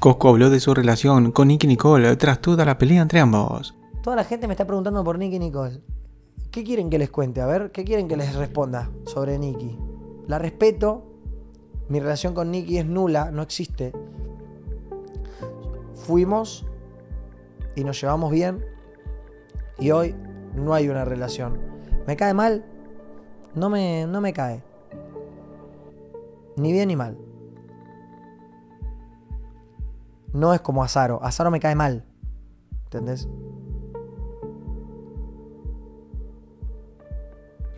Cosco habló de su relación con Nicky Nicole tras toda la pelea entre ambos. Toda la gente me está preguntando por Nicky Nicole. ¿Qué quieren que les cuente? A ver, ¿qué quieren que les responda sobre Nicky? La respeto. Mi relación con Nicky es nula, no existe. Fuimos y nos llevamos bien. Y hoy no hay una relación. ¿Me cae mal? No me, no me cae. Ni bien ni mal. No es como Azaro. Azaro me cae mal. ¿Entendés?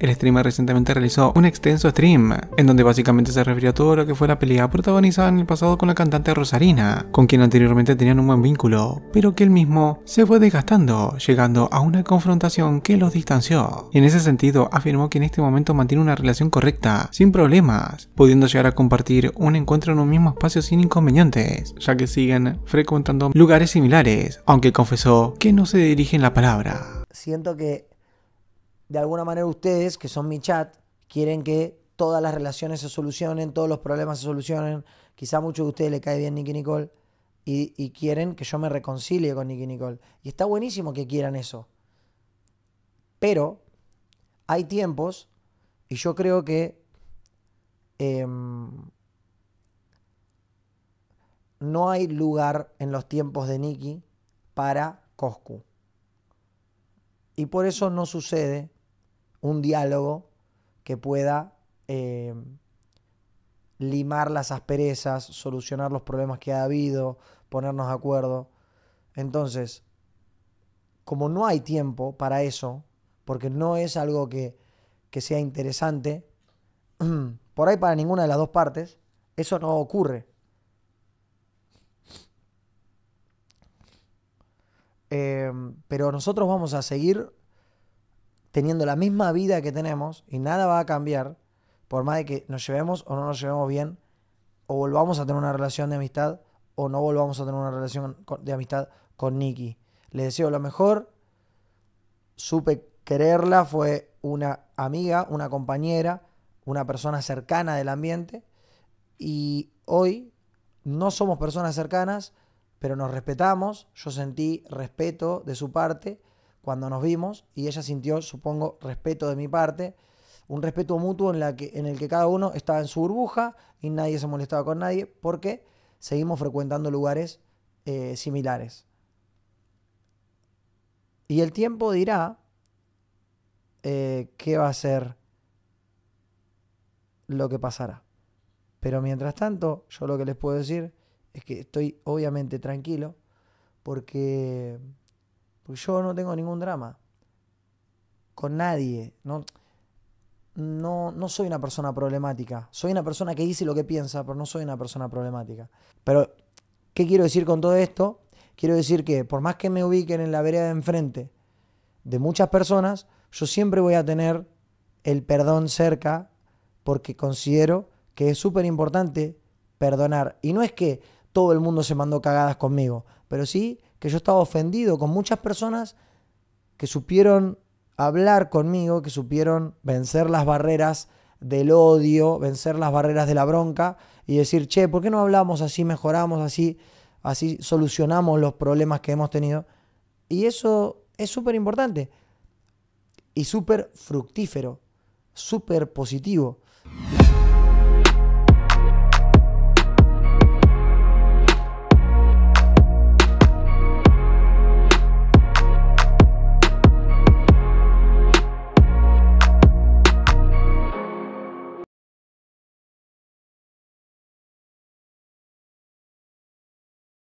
el streamer recientemente realizó un extenso stream, en donde básicamente se refirió a todo lo que fue la pelea protagonizada en el pasado con la cantante Rosarina, con quien anteriormente tenían un buen vínculo, pero que él mismo se fue desgastando, llegando a una confrontación que los distanció. En ese sentido, afirmó que en este momento mantiene una relación correcta, sin problemas, pudiendo llegar a compartir un encuentro en un mismo espacio sin inconvenientes, ya que siguen frecuentando lugares similares, aunque confesó que no se dirigen la palabra. Siento que de alguna manera ustedes, que son mi chat, quieren que todas las relaciones se solucionen, todos los problemas se solucionen. Quizá a muchos de ustedes le cae bien Nicky Nicole y, quieren que yo me reconcilie con Nicky Nicole. Y está buenísimo que quieran eso. Pero hay tiempos y yo creo que em, no hay lugar en los tiempos de Nicky para Coscu. Y por eso no sucede un diálogo que pueda eh, limar las asperezas, solucionar los problemas que ha habido, ponernos de acuerdo. Entonces, como no hay tiempo para eso, porque no es algo que, sea interesante, por ahí para ninguna de las dos partes, eso no ocurre. Eh, pero nosotros vamos a seguir teniendo la misma vida que tenemos y nada va a cambiar, por más de que nos llevemos o no nos llevemos bien, o volvamos a tener una relación de amistad, o no volvamos a tener una relación de amistad con Nikki. Le deseo lo mejor. Supe quererla, fue una amiga, una compañera, una persona cercana del ambiente. Y hoy no somos personas cercanas, pero nos respetamos. Yo sentí respeto de su parte cuando nos vimos y ella sintió, supongo, respeto de mi parte, un respeto mutuo en, el que cada uno estaba en su burbuja y nadie se molestaba con nadie porque seguimos frecuentando lugares eh, similares. Y el tiempo dirá eh, qué va a ser lo que pasará. Pero mientras tanto, yo lo que les puedo decir es que estoy obviamente tranquilo porque yo no tengo ningún drama con nadie. No, no, no soy una persona problemática. Soy una persona que dice lo que piensa, pero no soy una persona problemática. Pero, ¿qué quiero decir con todo esto? Quiero decir que por más que me ubiquen en la vereda de enfrente de muchas personas, yo siempre voy a tener el perdón cerca porque considero que es súper importante perdonar. Y no es que todo el mundo se mandó cagadas conmigo, pero sí que yo estaba ofendido con muchas personas que supieron hablar conmigo, que supieron vencer las barreras del odio, vencer las barreras de la bronca y decir, che, ¿por qué no hablamos así, mejoramos así, así solucionamos los problemas que hemos tenido? Y eso es súper importante y súper fructífero, súper positivo.